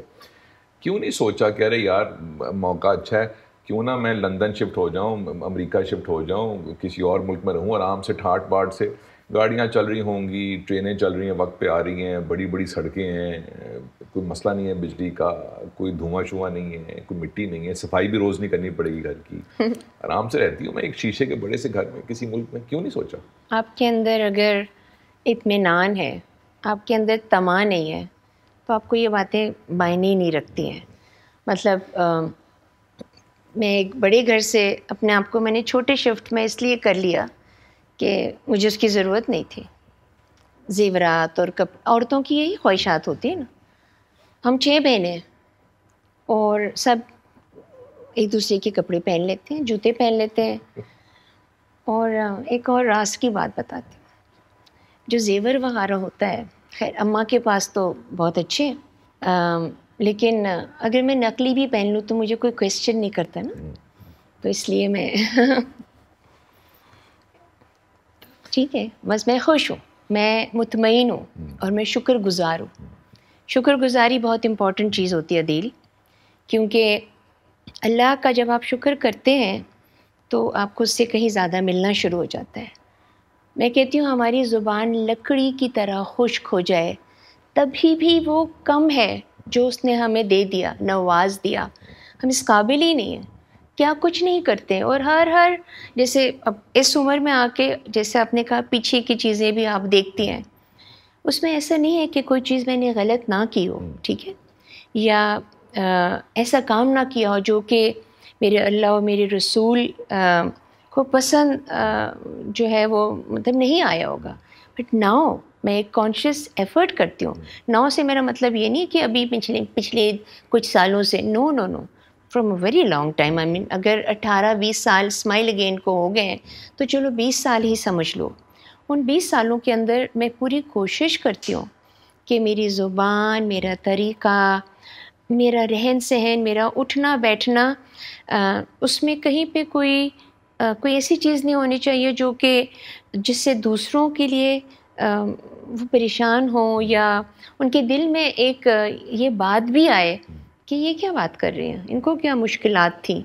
क्यों नहीं सोचा कि अरे यार मौका अच्छा है क्यों ना मैं लंदन शिफ्ट हो जाऊँ अमेरिका शिफ्ट हो जाऊँ किसी और मुल्क में रहूँ आराम से ठाट बाट से गाड़ियाँ चल रही होंगी ट्रेनें चल रही हैं वक्त पे आ रही हैं बड़ी बड़ी सड़कें हैं कोई मसला नहीं है बिजली का कोई धुआं शुआ नहीं है कोई मिट्टी नहीं है सफाई भी रोज़ नहीं करनी पड़ेगी घर की [laughs] आराम से रहती हूँ मैं एक शीशे के बड़े से घर में किसी मुल्क में क्यों नहीं सोचा आपके अंदर अगर इतमान है आपके अंदर तमा नहीं है तो आपको ये बातें मायने नहीं रखती हैं मतलब मैं एक बड़े घर से अपने आप को मैंने छोटे शिफ्ट में इसलिए कर लिया कि मुझे उसकी ज़रूरत नहीं थी जेवरात और कप औरतों की यही ख्वाहिशात होती है ना हम छः बहनें और सब एक दूसरे के कपड़े पहन लेते हैं जूते पहन लेते हैं और एक और रास की बात बताती हूँ जो जेवर वगैरह होता है खैर अम्मा के पास तो बहुत अच्छे लेकिन अगर मैं नकली भी पहन लूँ तो मुझे कोई क्वेश्चन नहीं करता ना हम्म। तो इसलिए मैं [laughs] ठीक है बस मैं खुश हूँ मैं मुतमिन हूँ हम्म। और मैं शुक्रगुजार हूँ हम्म। शुक्रगुजारी बहुत इम्पॉर्टेंट चीज़ होती है दिल क्योंकि अल्लाह का जब आप शुक्र करते हैं तो आपको उससे कहीं ज़्यादा मिलना शुरू हो जाता है मैं कहती हूँ हमारी ज़ुबान लकड़ी की तरह खुश्क हो जाए तभी भी वो कम है जो उसने हमें दे दिया नवाज दिया हम इस काबिल ही नहीं हैं क्या कुछ नहीं करते और हर हर जैसे अब इस उम्र में आके जैसे आपने कहा पीछे की चीज़ें भी आप देखती हैं उसमें ऐसा नहीं है कि कोई चीज़ मैंने गलत ना की हो हम्म। ठीक है या आ, ऐसा काम ना किया हो जो कि मेरे अल्लाह और मेरे रसूल आ, को पसंद आ, जो है वो मतलब नहीं आया होगा बट नाउ मैं एक कॉन्शियस एफर्ट करती हूँ hmm. नाव से मेरा मतलब ये नहीं कि अभी पिछले पिछले कुछ सालों से no no no from a very long time I mean अगर 18-20 साल स्माइल अगेन को हो गए तो चलो 20 साल ही समझ लो उन 20 सालों के अंदर मैं पूरी कोशिश करती हूँ कि मेरी ज़ुबान मेरा तरीका मेरा रहन सहन मेरा उठना बैठना आ, उसमें कहीं पे कोई आ, कोई ऐसी चीज़ नहीं होनी चाहिए जो कि जिससे दूसरों के लिए वो परेशान हों या उनके दिल में एक ये बात भी आए कि ये क्या बात कर रही हैं इनको क्या मुश्किल थी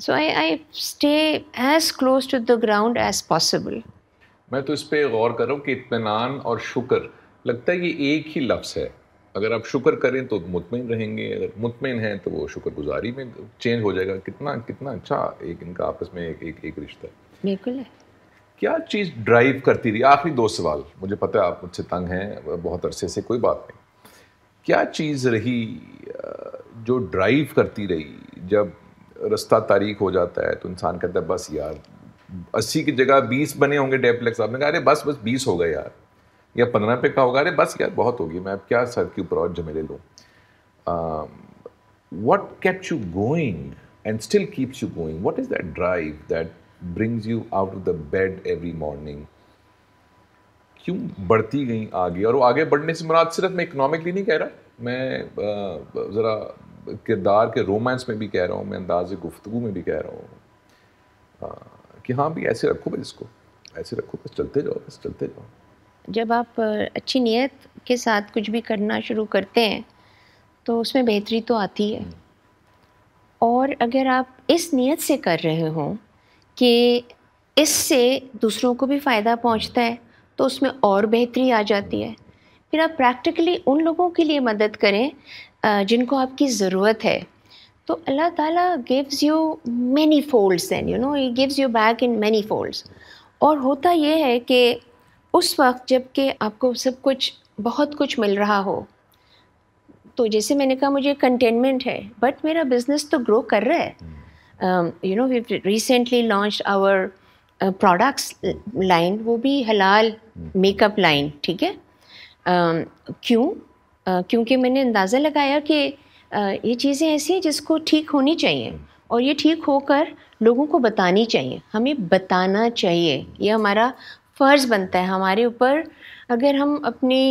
so I I stay as close to the ground as possible मैं तो इस पर गौर कर रहा हूँ कि इतमान और शुक्र लगता है ये एक ही लफ्ज़ है अगर आप शुक्र करें तो मुतमिन रहेंगे अगर मुतमिन हैं तो वो शुक्रगुजारी में चेंज हो जाएगा कितना कितना अच्छा एक इनका आपस में एक एक, एक रिश्ता है बिल्कुल है क्या चीज़ ड्राइव करती रही आखिरी दो सवाल मुझे पता है आप मुझसे तंग हैं बहुत अरसे से कोई बात नहीं क्या चीज़ रही जो ड्राइव करती रही जब रास्ता तारीख हो जाता है तो इंसान कहता है बस यार अस्सी की जगह बीस बने होंगे डेप्लेक्स आपने कहा अरे बस बस बीस हो गए यार या पंद्रह पे का होगा अरे बस यार बहुत होगी मैं अब क्या सर के ऊपर और झमेले लूँ what keeps you going and still keeps you going what is that drive that brings you out of the bed every morning क्यों बढ़ती गई आगे और वो आगे बढ़ने से मुराद सिर्फ मैं इकनॉमिकली नहीं कह रहा मैं ज़रा किरदार के रोमांस में भी कह रहा हूँ मैं अंदाज गुफ्तु में भी कह रहा हूँ कि हाँ भी ऐसे रखो बस इसको ऐसे रखो बस चलते जाओ बस चलते जाओ जब आप अच्छी नीयत के साथ कुछ भी करना शुरू करते हैं तो उसमें बेहतरी तो आती है हम्म। और अगर आप इस नीयत से कर रहे हों कि इससे दूसरों को भी फ़ायदा पहुंचता है तो उसमें और बेहतरी आ जाती है फिर आप प्रैक्टिकली उन लोगों के लिए मदद करें जिनको आपकी ज़रूरत है तो अल्लाह ताला gives you many folds and you know he gives you back in many folds और होता ये है कि उस वक्त जबकि आपको सब कुछ बहुत कुछ मिल रहा हो तो जैसे मैंने कहा मुझे कंटेनमेंट है बट मेरा बिज़नेस तो ग्रो कर रहा है um, you know we've recently launched our products line वो भी हलाल मेकअप लाइन ठीक है क्यों uh, क्योंकि मैंने अंदाज़ा लगाया कि uh, ये चीज़ें ऐसी हैं जिसको ठीक होनी चाहिए और ये ठीक होकर लोगों को बतानी चाहिए हमें बताना चाहिए ये हमारा फ़र्ज़ बनता है हमारे ऊपर अगर हम अपनी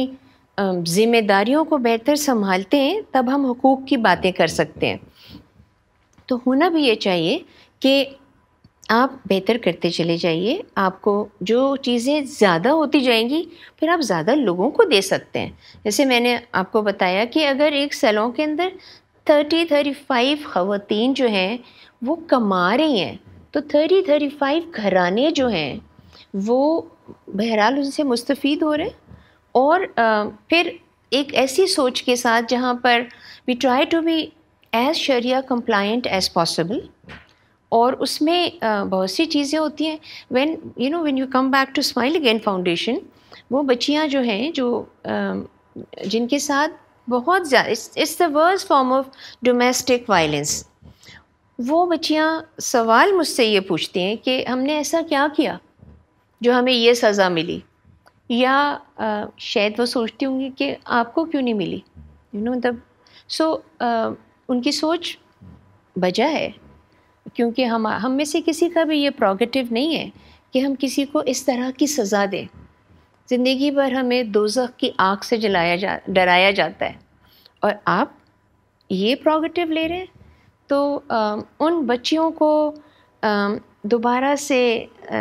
um, ज़िम्मेदारियों को बेहतर संभालते हैं तब हम हकूक़ की बातें कर सकते हैं तो होना भी ये चाहिए कि आप बेहतर करते चले जाइए आपको जो चीज़ें ज़्यादा होती जाएंगी फिर आप ज़्यादा लोगों को दे सकते हैं जैसे मैंने आपको बताया कि अगर एक सैलों के अंदर थर्टी थर्टी फाइव ख़वान जो हैं वो कमा रही हैं तो थर्टी थर्टी फाइव घराने जो हैं वो बहरहाल उनसे मुस्तफ़ हो रहे और आ, फिर एक ऐसी सोच के साथ जहाँ पर we try to be as शरिया कम्प्लाइंट एज पॉसिबल और उसमें बहुत सी चीज़ें होती हैं when you know when you come back to smile again foundation वो बच्चियाँ जो हैं जो जिनके साथ बहुत ज़्यादा it's the worst form of domestic violence वो बच्चियाँ सवाल मुझसे ये पूछती हैं कि हमने ऐसा क्या किया जो हमें ये सज़ा मिली या शायद वो सोचती होंगी कि आपको क्यों नहीं मिली यू नो मतलब सो उनकी सोच बजा है क्योंकि हम हम में से किसी का भी ये प्रोगेटिव नहीं है कि हम किसी को इस तरह की सज़ा दें ज़िंदगी भर हमें दोजख की आँख से जलाया जा डराया जाता है और आप ये प्रोगेटिव ले रहे हैं तो आ, उन बच्चियों को दोबारा से आ,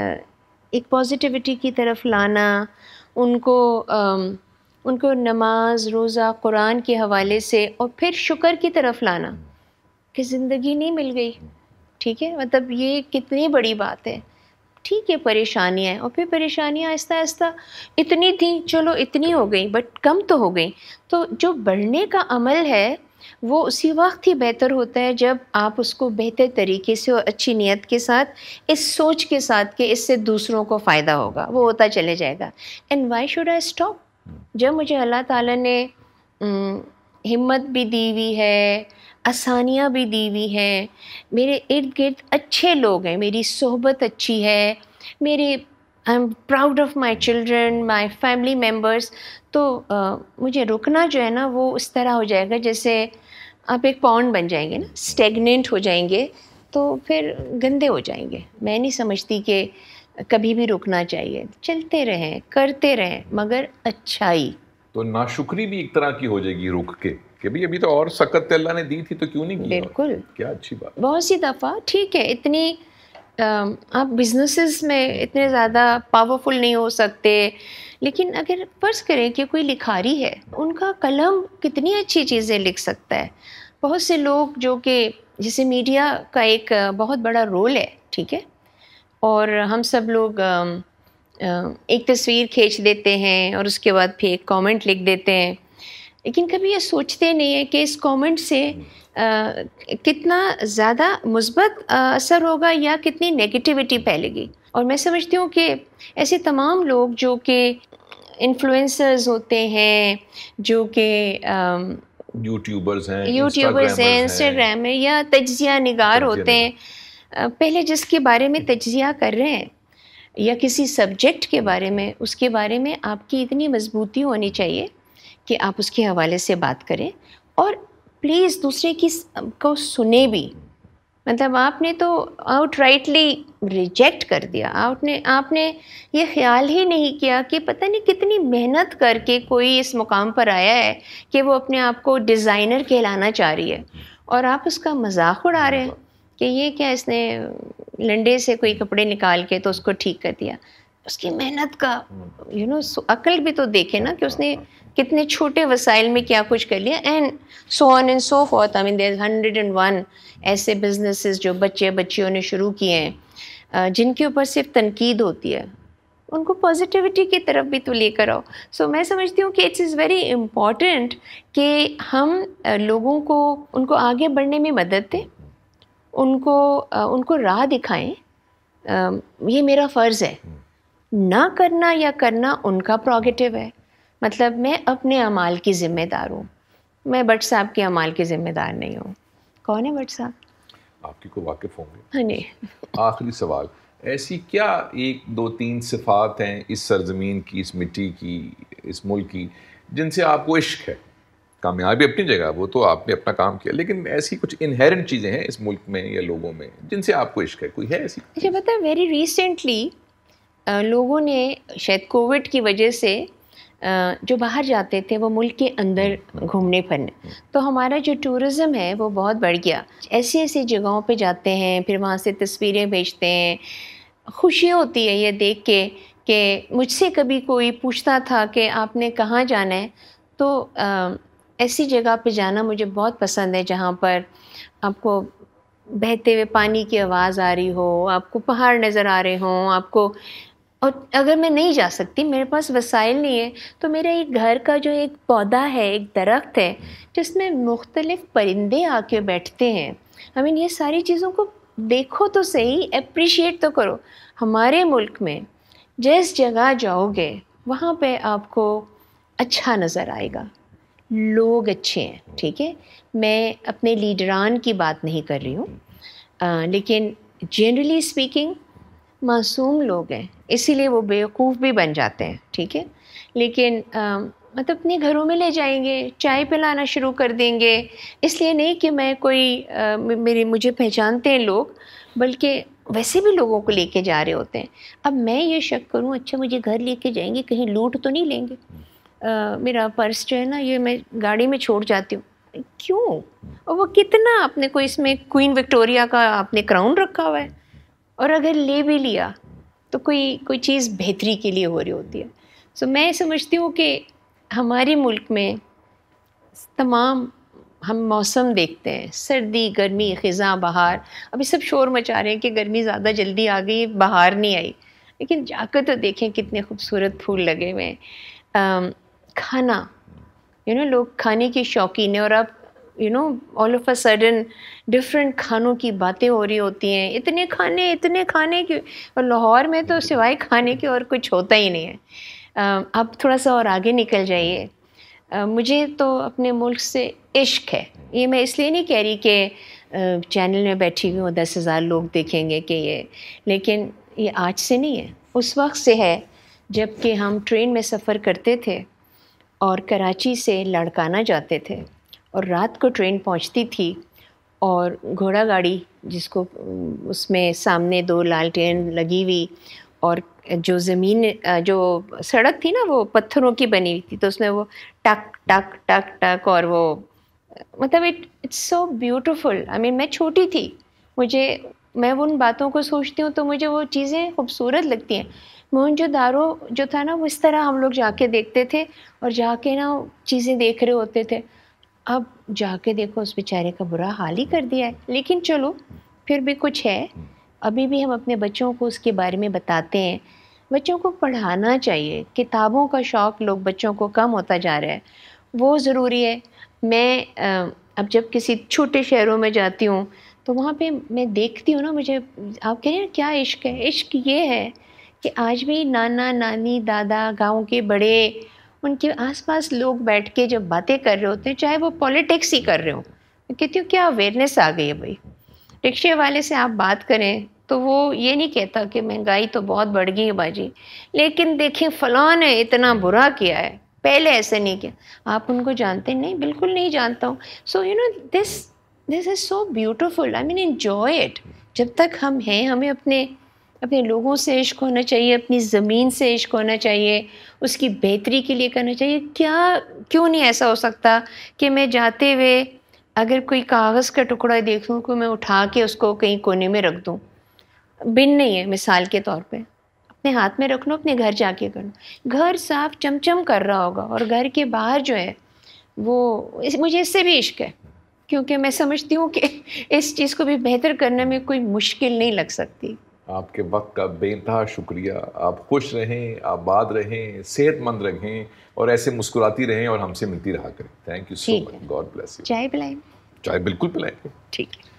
एक पॉजिटिविटी की तरफ लाना उनको आ, उनको नमाज रोज़ा कुरान के हवाले से और फिर शुक्र की तरफ लाना कि ज़िंदगी नहीं मिल गई ठीक है मतलब ये कितनी बड़ी बात है ठीक है परेशानियाँ और फिर परेशानियाँ आहिस्ता आहिस्ता इतनी थी चलो इतनी हो गई बट कम तो हो गई तो जो बढ़ने का अमल है वो उसी वक्त ही बेहतर होता है जब आप उसको बेहतर तरीके से और अच्छी नीयत के साथ इस सोच के साथ कि इससे दूसरों को फ़ायदा होगा वो होता चले जाएगा and why should I stop जब मुझे अल्लाह ताला ने हिम्मत भी दी हुई है आसानियाँ भी दी हुई हैं मेरे इर्द गिर्द अच्छे लोग हैं मेरी सोहबत अच्छी है मेरे I am proud of my children my family members तो आ, मुझे रुकना जो है ना वो उस तरह हो जाएगा जैसे आप एक पौन बन जाएंगे ना स्टेगनेंट हो जाएंगे तो फिर गंदे हो जाएंगे मैं नहीं समझती कि कभी भी रुकना चाहिए चलते रहें करते रहें मगर अच्छाई तो नाशुक्री भी एक तरह की हो जाएगी रुक के कि अभी तो और सकत अल्लाह ने दी थी तो क्यों नहीं बिल्कुल क्या अच्छी बात बहुत सी दफ़ा ठीक है इतनी आप बिजनेसेस में इतने ज़्यादा पावरफुल नहीं हो सकते लेकिन अगर फर्ज करें कि कोई लिखारी है उनका कलम कितनी अच्छी चीज़ें लिख सकता है बहुत से लोग जो कि जैसे मीडिया का एक बहुत बड़ा रोल है ठीक है और हम सब लोग एक तस्वीर खींच देते हैं और उसके बाद फिर एक कमेंट लिख देते हैं लेकिन कभी ये सोचते नहीं है कि इस कमेंट से आ, कितना ज़्यादा मुसबत असर होगा या कितनी नेगेटिविटी फैलेगी और मैं समझती हूँ कि ऐसे तमाम लोग जो कि इन्फ्लुएंसर्स होते हैं जो कि यूट्यूबर्स हैं यूट्यूबर्स हैं इंस्टाग्राम है या तजिया निगार होते हैं पहले जिसके बारे में तजिया कर रहे हैं या किसी सब्जेक्ट के बारे में उसके बारे में आपकी इतनी मजबूती होनी चाहिए कि आप उसके हवाले से बात करें और प्लीज़ दूसरे की को सुने भी मतलब आपने तो आउट राइटली रिजेक्ट कर दिया आपने आपने ये ख्याल ही नहीं किया कि पता नहीं कितनी मेहनत करके कोई इस मुकाम पर आया है कि वो अपने आप को डिज़ाइनर कहलाना चाह रही है और आप उसका मजाक उड़ा रहे हैं कि ये क्या इसने लंडे से कोई हम्म। कपड़े निकाल के तो उसको ठीक कर दिया उसकी मेहनत का यू हम्म। नो अकल भी तो देखे ना कि हाँ, उसने हाँ, हाँ। कितने छोटे वसाइल में क्या कुछ कर लिया and so on and so forth I mean there hundred and one ऐसे बिजनेस जो बच्चे बच्चियों ने शुरू किए हैं जिनके ऊपर सिर्फ तनकीद होती है उनको पॉजिटिविटी की तरफ भी तो लेकर आओ सो मैं समझती हूँ कि इट्स इज़ वेरी इम्पॉर्टेंट कि हम लोगों को उनको आगे बढ़ने में मदद दें उनको उनको राह दिखाएं ये मेरा फ़र्ज़ है हम्म। ना करना या करना उनका प्रोगेटिव है मतलब मैं अपने अमाल की ज़िम्मेदार हूँ मैं बट साहब के अमाल की ज़िम्मेदार नहीं हूँ कौन है बट साहब आपकी को वाकिफ़ होंगे हाँ जी आखिरी सवाल ऐसी क्या एक दो तीन सिफात हैं इस सरजमीन की इस मिट्टी की इस मुल्क की जिनसे आपको इश्क है कामयाबी अपनी जगह वो तो आपने अपना काम किया लेकिन ऐसी कुछ इनहेरेंट चीज़ें हैं इस मुल्क में या लोगों में जिनसे आपको इश्क है कोई है ऐसी मुझे अच्छा, पता है वेरी रिसेंटली लोगों ने शायद कोविड की वजह से जो बाहर जाते थे वो मुल्क के अंदर हम्म, हम्म। घूमने फिरने हम्म। तो हमारा जो टूरिज़म है वो बहुत बढ़ गया ऐसी ऐसी जगहों पे जाते हैं फिर वहाँ से तस्वीरें भेजते हैं खुशी होती है ये देख के कि मुझसे कभी कोई पूछता था कि आपने कहाँ जाना है तो ऐसी जगह पे जाना मुझे बहुत पसंद है जहाँ पर आपको बहते हुए पानी की आवाज़ आ रही हो आपको पहाड़ नज़र आ रहे हों आपको और अगर मैं नहीं जा सकती मेरे पास वसाइल नहीं है तो मेरे एक घर का जो एक पौधा है एक दरख्त है जिसमें मुख्तलिफ़ परिंदे आके बैठते हैं आई मीन ये सारी चीज़ों को देखो तो सही अप्रिशिएट तो करो हमारे मुल्क में जिस जगह जाओगे वहाँ पे आपको अच्छा नज़र आएगा लोग अच्छे हैं हम्म। ठीक है मैं अपने लीडरान की बात नहीं कर रही हूँ हम्म। लेकिन जनरली स्पीकिंग मासूम लोग हैं इसीलिए वो बेवकूफ़ भी बन जाते हैं ठीक है लेकिन आ, मतलब अपने घरों में ले जाएंगे चाय पिलाना शुरू कर देंगे इसलिए नहीं कि मैं कोई आ, मेरे मुझे पहचानते हैं लोग बल्कि वैसे भी लोगों को लेके जा रहे होते हैं अब मैं ये शक करूं अच्छा मुझे घर लेके जाएंगे कहीं लूट तो नहीं लेंगे हम्म। मेरा पर्स जो है ना ये मैं गाड़ी में छोड़ जाती हूँ क्यों और वो कितना आपने को इसमें क्वीन विक्टोरिया का आपने क्राउन रखा हुआ है और अगर ले भी लिया तो कोई कोई चीज़ बेहतरी के लिए हो रही होती है सो so, मैं समझती हूँ कि हमारे मुल्क में तमाम हम मौसम देखते हैं सर्दी गर्मी ख़ज़ा बहार अभी सब शोर मचा रहे हैं कि गर्मी ज़्यादा जल्दी आ गई बहार नहीं आई लेकिन जाकर तो देखें कितने खूबसूरत फूल लगे हुए हैं खाना यू नो लोग खाने की शौकीन है और अब you know all of a sudden different खानों की बातें हो रही होती हैं इतने खाने इतने खाने की और लाहौर में तो सिवाय खाने के और कुछ होता ही नहीं है आप थोड़ा सा और आगे निकल जाइए मुझे तो अपने मुल्क से इश्क है ये मैं इसलिए नहीं कह रही कि चैनल में बैठी हुई हूँ दस हज़ार लोग देखेंगे कि ये लेकिन ये आज से नहीं है उस वक्त से है जबकि हम ट्रेन में सफ़र करते थे और कराची से लड़काना जाते थे और रात को ट्रेन पहुंचती थी और घोड़ा गाड़ी जिसको उसमें सामने दो लालटेन लगी हुई और जो ज़मीन जो सड़क थी ना वो पत्थरों की बनी हुई थी तो उसमें वो टक टक टक टक और वो मतलब it it's so beautiful I mean मैं छोटी थी मुझे मैं उन बातों को सोचती हूँ तो मुझे वो चीज़ें खूबसूरत लगती हैं मोहनजोदारो जो था ना वो इस तरह हम लोग जाके देखते थे और जाके ना चीज़ें देख रहे होते थे अब जाके देखो उस बेचारे का बुरा हाल ही कर दिया है लेकिन चलो फिर भी कुछ है अभी भी हम अपने बच्चों को उसके बारे में बताते हैं बच्चों को पढ़ाना चाहिए किताबों का शौक़ लोग बच्चों को कम होता जा रहा है वो ज़रूरी है मैं अब जब किसी छोटे शहरों में जाती हूँ तो वहाँ पे मैं देखती हूँ ना मुझे आप कह रहे हैं क्या इश्क है इश्क ये है कि आज भी नाना नानी दादा गांव के बड़े उनके आसपास लोग बैठ के जब बातें कर रहे होते हैं चाहे वो पॉलिटिक्स ही कर रहे हो मैं कहती हूँ क्या अवेयरनेस आ गई है भाई रिक्शे वाले से आप बात करें तो वो ये नहीं कहता कि महंगाई तो बहुत बढ़ गई है बाजी लेकिन देखिए फ़लाँ ने इतना बुरा किया है पहले ऐसे नहीं किया आप उनको जानते नहीं बिल्कुल नहीं जानता हूँ so you know this this is so beautiful I mean enjoy it जब तक हम हैं हमें अपने अपने लोगों से इश्क होना चाहिए अपनी ज़मीन से इश्क होना चाहिए उसकी बेहतरी के लिए करना चाहिए क्या क्यों नहीं ऐसा हो सकता कि मैं जाते हुए अगर कोई कागज़ का टुकड़ा देखूँ को मैं उठा के उसको कहीं कोने में रख दूँ बिन नहीं है मिसाल के तौर पर अपने हाथ में रख लो अपने घर जाके कर लो घर साफ चमचम कर रहा होगा और घर के बाहर जो है वो इस, मुझे इससे भी इश्क है क्योंकि मैं समझती हूँ कि [laughs] इस चीज़ को भी बेहतर करने में कोई मुश्किल नहीं लग सकती आपके वक्त का बेनतहा शुक्रिया आप खुश रहें आबाद रहें सेहतमंद रहें और ऐसे मुस्कुराती रहें और हमसे मिलती रहा करें thank you so much God bless you चाय पिलाएं चाय बिल्कुल पिलाएंगे ठीक है